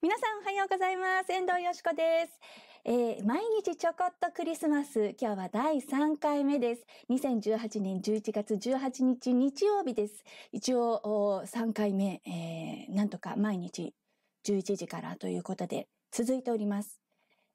皆さんおはようございます。遠藤よしこです。えー、毎日ちょこっとクリスマス。今日は第3回目です。2018年11月18日日曜日です。一応、お3回目、えー、なんとか毎日11時からということで続いております。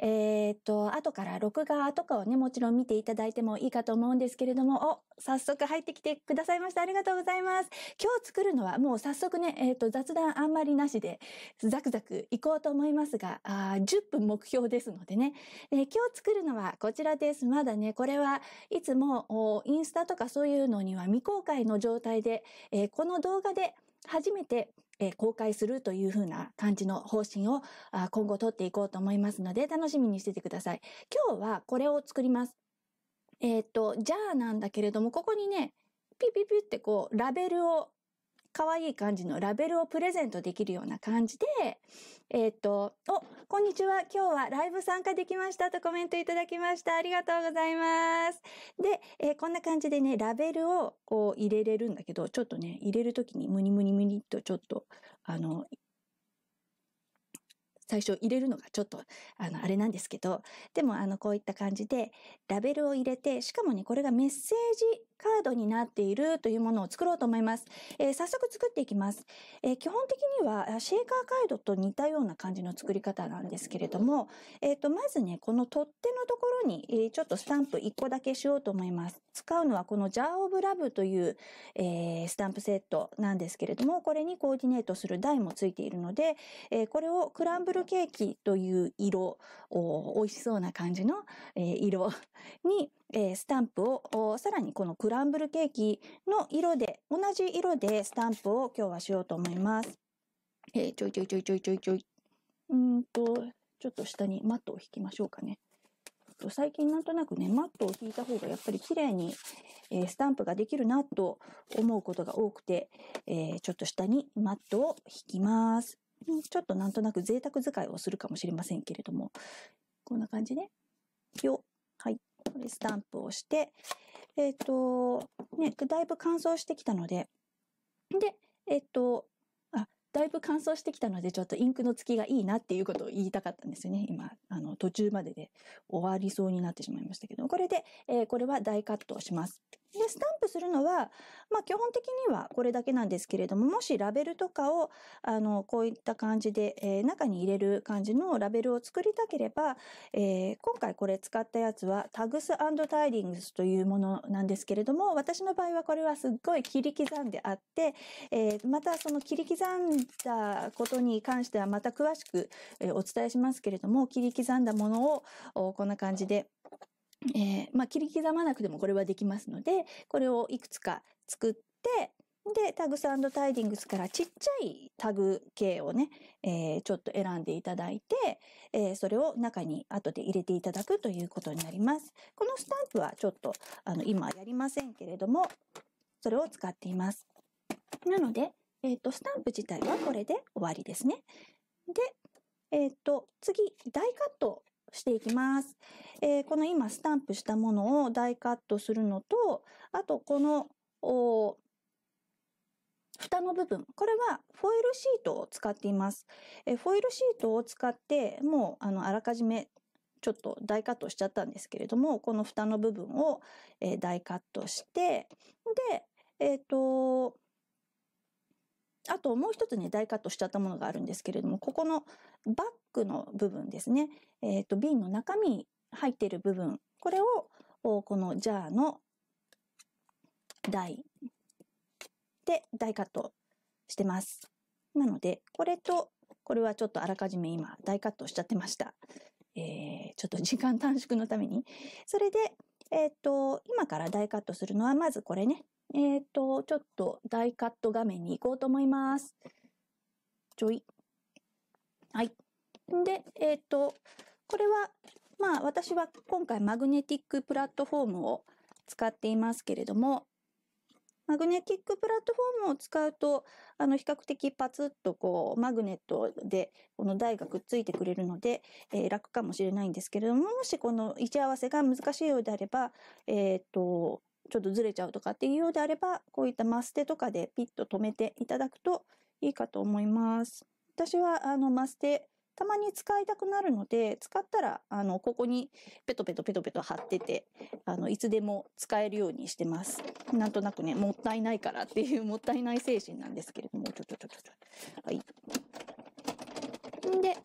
えー、っと、後から録画とかをね、もちろん見ていただいてもいいかと思うんですけれども、お、早速入ってきてくださいました。ありがとうございます。今日作るのはもう早速ね、えー、っと、雑談あんまりなしで、ザクザク行こうと思いますが、あ10分目標ですのでね、えー、今日作るのはこちらです。まだね、これはいつもインスタとかそういうのには未公開の状態で、えこの動画で初めてえ公開するというふうな感じの方針を今後取っていこうと思いますので、楽しみにしててください。今日はこれを作ります。えっ、と、じゃあなんだけれども、ここにね、ピピピってこう、ラベルを可愛い感じのラベルをプレゼントできるような感じで、えっ、ー、と、お、こんにちは。今日はライブ参加できましたとコメントいただきました。ありがとうございます。で、えー、こんな感じでね、ラベルをこう入れれるんだけど、ちょっとね、入れるときにムニムニムニっとちょっと、あの、最初入れるのがちょっと、あの、あれなんですけど、でも、あの、こういった感じで、ラベルを入れて、しかもね、これがメッセージカードになっているというものを作ろうと思います。えー、早速作っていきます。えー、基本的には、シェイカーカードと似たような感じの作り方なんですけれども、えっ、ー、と、まずね、この取っ手のところに、えちょっとスタンプ1個だけしようと思います。使うのはこのジャーオブラブという、えスタンプセットなんですけれども、これにコーディネートする台もついているので、えこれをクランブルルケーキという色、美味しそうな感じの、えー、色に、えー、スタンプを、さらにこのクランブルケーキの色で、同じ色でスタンプを今日はしようと思います。えー、ちょいちょいちょいちょいちょいちょい。うんと、ちょっと下にマットを引きましょうかね。最近なんとなくね、マットを引いた方がやっぱり綺麗に、えー、スタンプができるなと思うことが多くて、えー、ちょっと下にマットを引きます。ちょっとなんとなく贅沢使いをするかもしれませんけれども、こんな感じで、ね、よ、はい、これスタンプをして、えっ、ー、と、ね、だいぶ乾燥してきたので、で、えっ、ー、と、あ、だいぶ乾燥してきたので、ちょっとインクの付きがいいなっていうことを言いたかったんですよね。今、あの、途中までで終わりそうになってしまいましたけど、これで、えー、これは大カットをします。で、スタンプするのは、まあ基本的にはこれだけなんですけれども、もしラベルとかを、あの、こういった感じで、えー、中に入れる感じのラベルを作りたければ、えー、今回これ使ったやつは、タグスタイリングスというものなんですけれども、私の場合はこれはすっごい切り刻んであって、えー、またその切り刻んだことに関してはまた詳しくお伝えしますけれども、切り刻んだものを、こんな感じで、えー、まあ、切り刻まなくてもこれはできますので、これをいくつか作って、で、タグサンドタイディングスからちっちゃいタグ系をね、えー、ちょっと選んでいただいて、えー、それを中に後で入れていただくということになります。このスタンプはちょっと、あの、今やりませんけれども、それを使っています。なので、えっ、と、スタンプ自体はこれで終わりですね。で、えっ、と、次、大カットしていきます。えー、この今スタンプしたものを大カットするのと、あとこの、蓋の部分。これはフォイルシートを使っています。えー、フォイルシートを使って、もうあのあらかじめちょっと大カットしちゃったんですけれども、この蓋の部分を、えー、大カットして、で、えっ、と、あともう一つね、大カットしちゃったものがあるんですけれども、ここのバクの部分ですね。えっ、ー、と、瓶の中身入ってる部分、これを、このジャーの台で大カットしてます。なので、これと、これはちょっとあらかじめ今、大カットしちゃってました。えー、ちょっと時間短縮のために。それで、えっ、ー、と、今から台カットするのは、まずこれね。えっ、ー、と、ちょっと台カット画面に行こうと思います。ちょい。はい。で、えっ、ー、と、これは、まあ私は今回マグネティックプラットフォームを使っていますけれども、マグネティックプラットフォームを使うと、あの、比較的パツッとこう、マグネットで、この台がくっついてくれるので、えー、楽かもしれないんですけれども、もしこの位置合わせが難しいようであれば、えっ、ー、と、ちょっとずれちゃうとかっていうようであれば、こういったマステとかでピッと止めていただくといいかと思います。私は、あの、マステたまに使いたくなるので、使ったら、あの、ここにペトペトペトペト貼ってて、あの、いつでも使えるようにしてます。なんとなくね、もったいないからっていうもったいない精神なんですけれども、ちょちょちょちょちょ。はい。んで、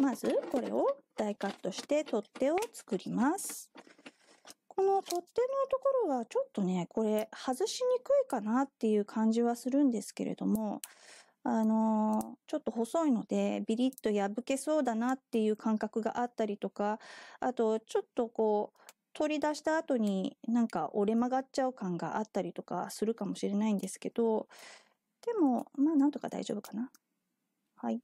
まずこれを大カットして取っ手を作ります。この取っ手のところはちょっとね、これ外しにくいかなっていう感じはするんですけれども、あの、ちょっと細いので、ビリッと破けそうだなっていう感覚があったりとか、あと、ちょっとこう、取り出した後になんか折れ曲がっちゃう感があったりとかするかもしれないんですけど、でも、まあなんとか大丈夫かな。はい。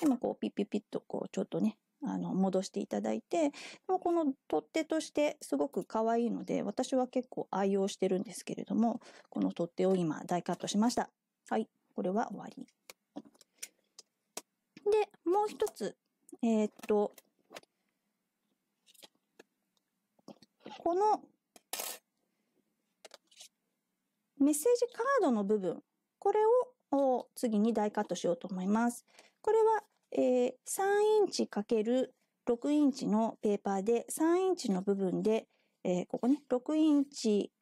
でもこうピッピッピッとこうちょっとね、あの、戻していただいて、もうこの取っ手としてすごく可愛いので、私は結構愛用してるんですけれども、この取っ手を今大カットしました。はい。これは終わり。で、もう一つ、えー、っと、このメッセージカードの部分、これを次に大カットしようと思います。これは、えー、3インチ ×6 インチのペーパーで、3インチの部分で、えー、ここね、6インチ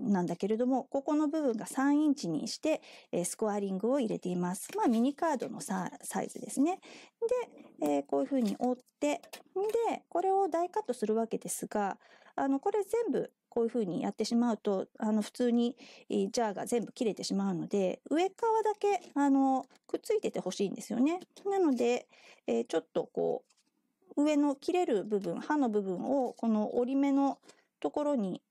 なんだけれども、ここの部分が3インチにして、えスコアリングを入れています。まあ、ミニカードのサイズですね。で、えこういうふうに折って、で、これを大カットするわけですが、あの、これ全部こういうふうにやってしまうと、あの、普通に、えジャーが全部切れてしまうので、上側だけ、あの、くっついててほしいんですよね。なので、えちょっとこう、上の切れる部分、刃の部分を、この折り目のところに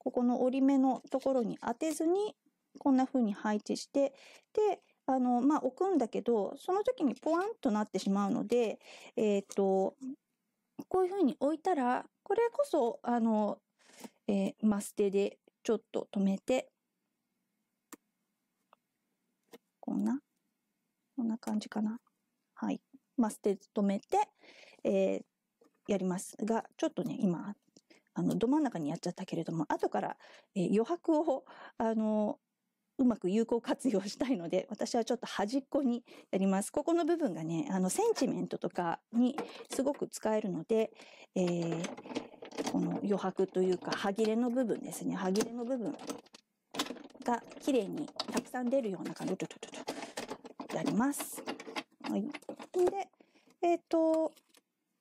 ここの折り目のところに当てずに、こんな風に配置して、で、あの、まあ、置くんだけど、その時にポワンとなってしまうので、えっ、ー、と、こういう風に置いたら、これこそ、あの、えー、マステでちょっと止めて、こんな、こんな感じかな。はい。マステで止めて、えー、やりますが、ちょっとね、今、あの、ど真ん中にやっちゃったけれども、後から、え余白を、あの、うまく有効活用したいので、私はちょっと端っこにやります。ここの部分がね、あの、センチメントとかにすごく使えるので、えー、この余白というか、歯切れの部分ですね。歯切れの部分が綺麗にたくさん出るような感じで、やります。はい。で、えっ、ー、と、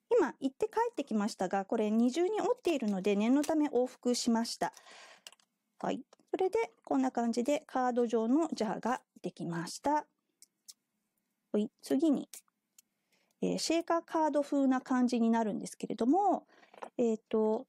今行って帰ってきましたが、これ二重に折っているので念のため往復しました。はい。それで、こんな感じでカード状のジャーができました。はい。次に、えー、シェーカーカード風な感じになるんですけれども、えっ、ー、と、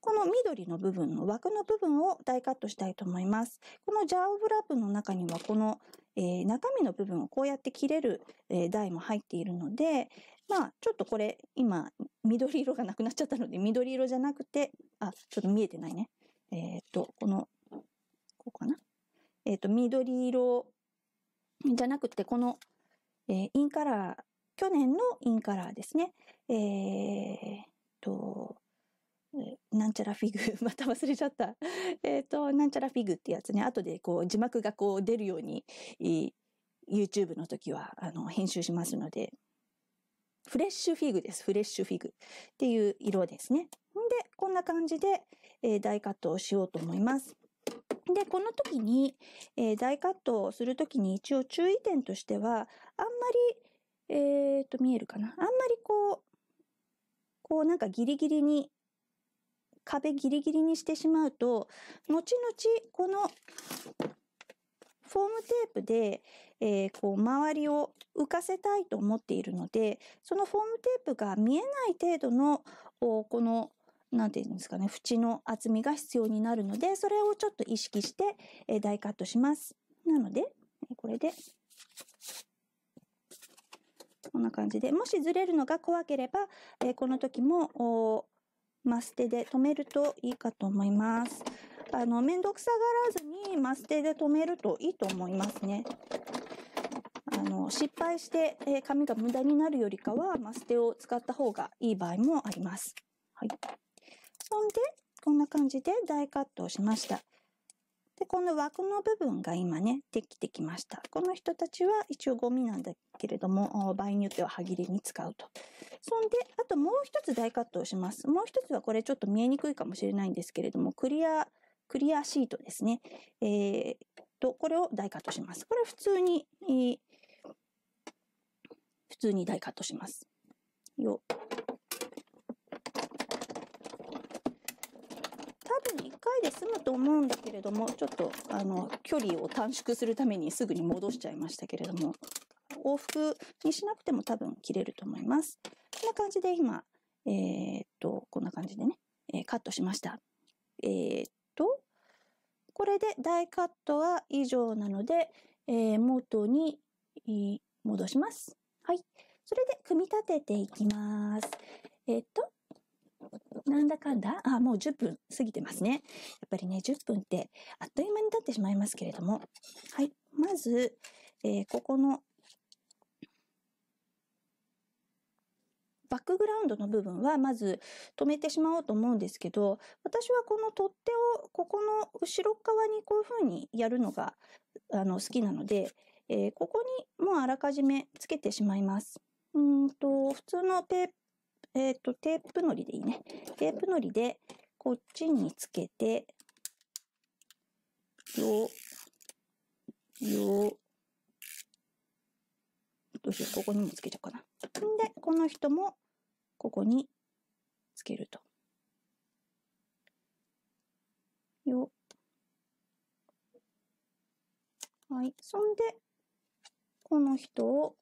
この緑の部分の枠の部分を大カットしたいと思います。このジャーオブラップの中にはこの、えー、中身の部分をこうやって切れる、えー、台も入っているので、まあ、ちょっとこれ、今、緑色がなくなっちゃったので、緑色じゃなくて、あ、ちょっと見えてないね。えっ、と、この、こうかな。えっ、と、緑色じゃなくて、この、えー、インカラー、去年のインカラーですね。えっ、と、なんちゃらフィグ、また忘れちゃった。えっ、と、なんちゃらフィグってやつね。後でこう字幕がこう出るように、YouTube の時はあの編集しますので、フレッシュフィグです。フレッシュフィグっていう色ですね。んで、こんな感じで、えー、大カットをしようと思います。で、この時に、えー、大カットをする時に一応注意点としては、あんまり、えー、っと、見えるかな。あんまりこう、こうなんかギリギリに、壁ギリギリにしてしまうと、後々このフォームテープで、えー、こう、周りを浮かせたいと思っているので、そのフォームテープが見えない程度の、この、なんていうんですかね、縁の厚みが必要になるので、それをちょっと意識して、えー、大カットします。なので、これで、こんな感じで、もしずれるのが怖ければ、えー、この時も、マステで止めるといいかと思います。あの、めんどくさがらずにマステで止めるといいと思いますね。あの、失敗して、え紙が無駄になるよりかは、マステを使った方がいい場合もあります。はい。そんで、こんな感じで大カットをしました。で、この枠の部分が今ね、できてきました。この人たちは一応ゴミなんだけれども、場合によっては歯切れに使うと。そんで、あともう一つ大カットをします。もう一つはこれちょっと見えにくいかもしれないんですけれども、クリア、クリアシートですね。えー、と、これを大カットします。これ普通に、えー、普通に大カットします。よ。多分1回で済むと思うんだけれども、ちょっと、あの、距離を短縮するためにすぐに戻しちゃいましたけれども、往復にしなくても多分切れると思います。こんな感じで今、えー、っと、こんな感じでね、えー、カットしました。えー、っと、これで大カットは以上なので、えー、元に戻します。はい。それで組み立てていきます。えっ、と、なんだかんだ、あ、もう10分過ぎてますね。やっぱりね、10分ってあっという間に経ってしまいますけれども。はい。まず、えー、ここの、バックグラウンドの部分はまず止めてしまおうと思うんですけど、私はこの取っ手をここの後ろ側にこういう風にやるのが、あの、好きなので、えー、ここにもうあらかじめつけてしまいます。うんと、普通のペ、えっ、ー、と、テープのりでいいね。テープのりで、こっちにつけて、よ、よ、どうしよう、ここにもつけちゃおうかな。んで、この人も、ここにつけると。よ。はい。そんで、この人を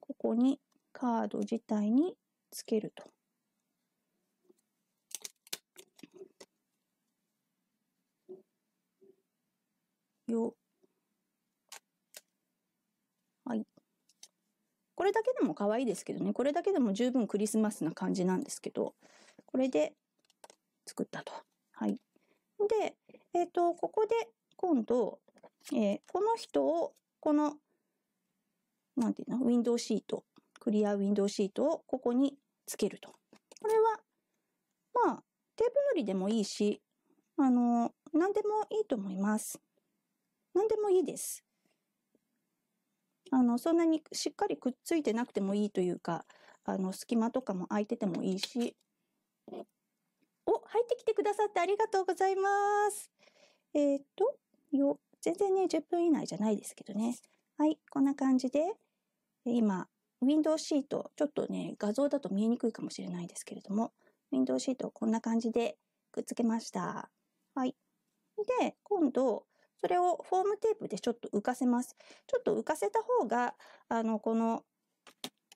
ここにカード自体につけると。よ。はい。これだけでも可愛いですけどね。これだけでも十分クリスマスな感じなんですけど、これで作ったと。はい。で、えっ、ー、と、ここで今度、えー、この人をこのなんていうの、ウィンドウシート、クリアウィンドウシートをここにつけると。これは、まあ、テープ塗りでもいいし、あの、何でもいいと思います。何でもいいです。あの、そんなにしっかりくっついてなくてもいいというか、あの、隙間とかも空いててもいいし。お、入ってきてくださってありがとうございます。えっ、と、よ、全然ね、10分以内じゃないですけどね。はい、こんな感じで、今、Windows シート、ちょっとね、画像だと見えにくいかもしれないですけれども、Windows シートをこんな感じでくっつけました。はい。で、今度、それをフォームテープでちょっと浮かせます。ちょっと浮かせた方が、あの、この、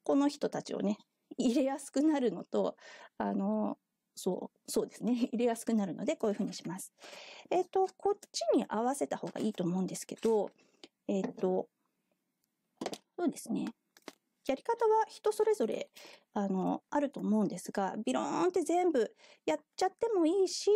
この人たちをね、入れやすくなるのと、あの、そう、そうですね。入れやすくなるので、こういうふうにします。えっ、ー、と、こっちに合わせた方がいいと思うんですけど、えっ、ー、と、そうですね。やり方は人それぞれ、あの、あると思うんですが、ビローンって全部やっちゃってもいいし、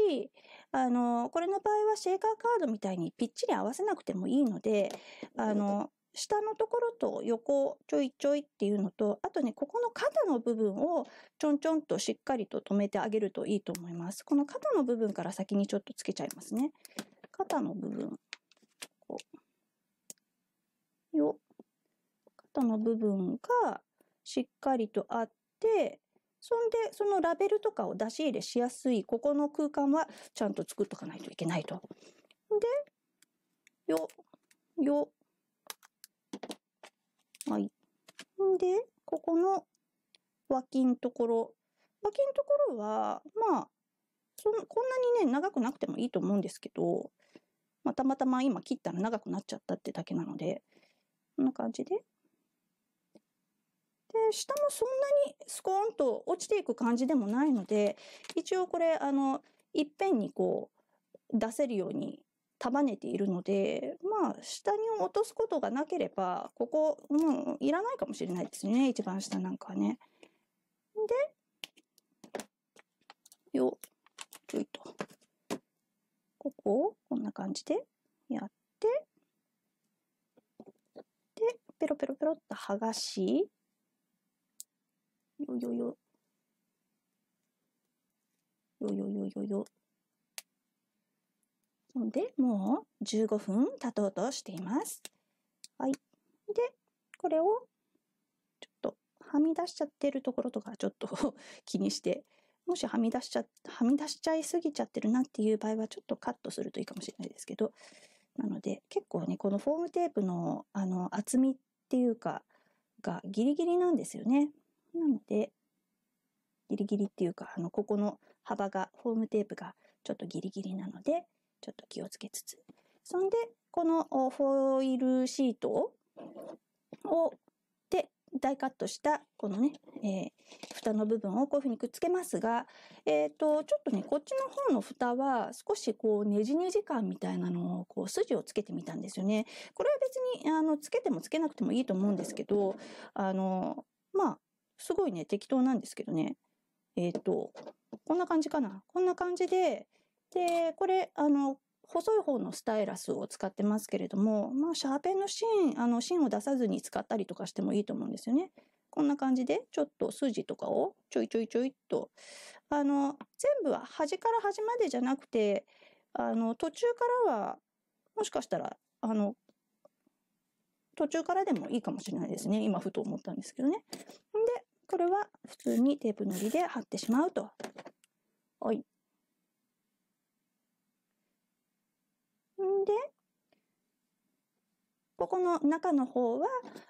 あの、これの場合はシェーカーカードみたいにぴっちり合わせなくてもいいので、あの、下のところと横ちょいちょいっていうのと、あとね、ここの肩の部分をちょんちょんとしっかりと止めてあげるといいと思います。この肩の部分から先にちょっとつけちゃいますね。肩の部分。こう。よ。トの部分がしっかりとあって、そんで、そのラベルとかを出し入れしやすい、ここの空間はちゃんと作っとかないといけないと。で、よ、よ、はい。で、ここの脇んところ。脇んところは、まあ、そんこんなにね、長くなくてもいいと思うんですけど、またまたま今切ったら長くなっちゃったってだけなので、こんな感じで。で、下もそんなにスコーンと落ちていく感じでもないので、一応これ、あの、いっぺんにこう、出せるように束ねているので、まあ、下に落とすことがなければ、ここ、もういらないかもしれないですね。一番下なんかね。で、よ、ちょいと。ここをこんな感じでやって、で、ペロペロペロっと剥がし、よよよ。よよよよよ。そで、もう15分経とうとしています。はい。で、これを、ちょっと、はみ出しちゃってるところとか、ちょっと 気にして、もしはみ出しちゃ、はみ出しちゃいすぎちゃってるなっていう場合は、ちょっとカットするといいかもしれないですけど、なので、結構ね、このフォームテープの、あの、厚みっていうか、がギリギリなんですよね。なので、ギリギリっていうか、あの、ここの幅が、フォームテープがちょっとギリギリなので、ちょっと気をつけつつ。そんで、このフォイルシートを、で、大カットした、このね、えー、蓋の部分をこういうふうにくっつけますが、えっ、ー、と、ちょっとね、こっちの方の蓋は少しこう、ねじねじ感みたいなのを、こう、筋をつけてみたんですよね。これは別に、あの、つけてもつけなくてもいいと思うんですけど、あの、すごいね、適当なんですけどね。えっ、ー、と、こんな感じかな。こんな感じで、で、これ、あの、細い方のスタイラスを使ってますけれども、まあ、シャーペンの芯、あの、芯を出さずに使ったりとかしてもいいと思うんですよね。こんな感じで、ちょっと筋とかをちょいちょいちょいっと、あの、全部は端から端までじゃなくて、あの、途中からは、もしかしたら、あの、途中からでもいいかもしれないですね。今ふと思ったんですけどね。これは普通にテープのりで貼ってしまうと。い。んで、ここの中の方は、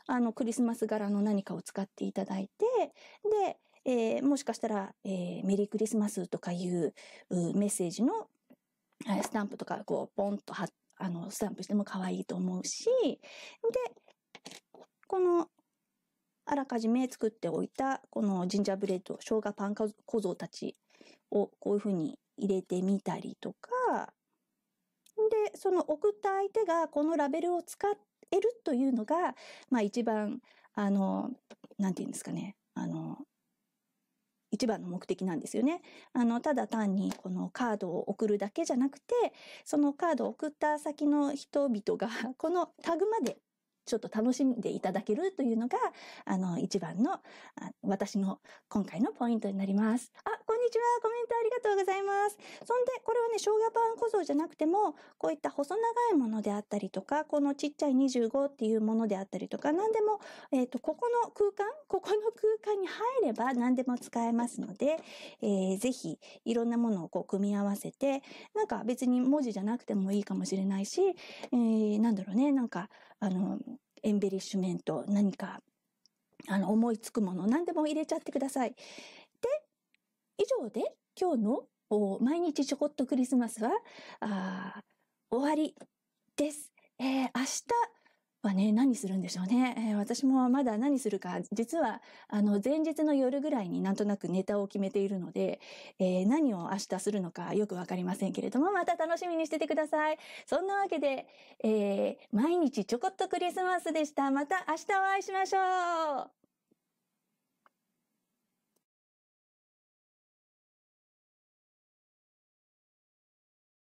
あの、クリスマス柄の何かを使っていただいて、で、えー、もしかしたら、えー、メリークリスマスとかいうメッセージのスタンプとか、こう、ポンと貼あの、スタンプしても可愛いと思うし、で、このあらかじめ作っておいた、このジンジャーブレッド、生姜パン小僧たちをこういうふうに入れてみたりとか、で、その送った相手がこのラベルを使えるというのが、まあ一番、あの、なんて言うんですかね、あの、一番の目的なんですよね。あの、ただ単にこのカードを送るだけじゃなくて、そのカードを送った先の人々が、このタグまでちょっと楽しんでいただけるというのが、あの、一番の、私の今回のポイントになります。あ、んにちは。コメントありがとうございます。そんで、これはね、生姜パン小僧じゃなくても、こういった細長いものであったりとか、このちっちゃい25っていうものであったりとか、何でも、えっ、ー、と、ここの空間、ここの空間に入れば何でも使えますので、えー、ぜひ、いろんなものをこう組み合わせて、なんか別に文字じゃなくてもいいかもしれないし、えー、なんだろうね、なんか、あの、エンベリッシュメント、何か、あの、思いつくもの、何でも入れちゃってください。上で今日の毎日ちょこっとクリスマスはあ終わりです。えー、明日はね、何するんでしょうね。えー、私もまだ何するか、実は、あの、前日の夜ぐらいになんとなくネタを決めているので、えー、何を明日するのかよくわかりませんけれども、また楽しみにしててください。そんなわけで、えー、毎日ちょこっとクリスマスでした。また明日お会いしましょう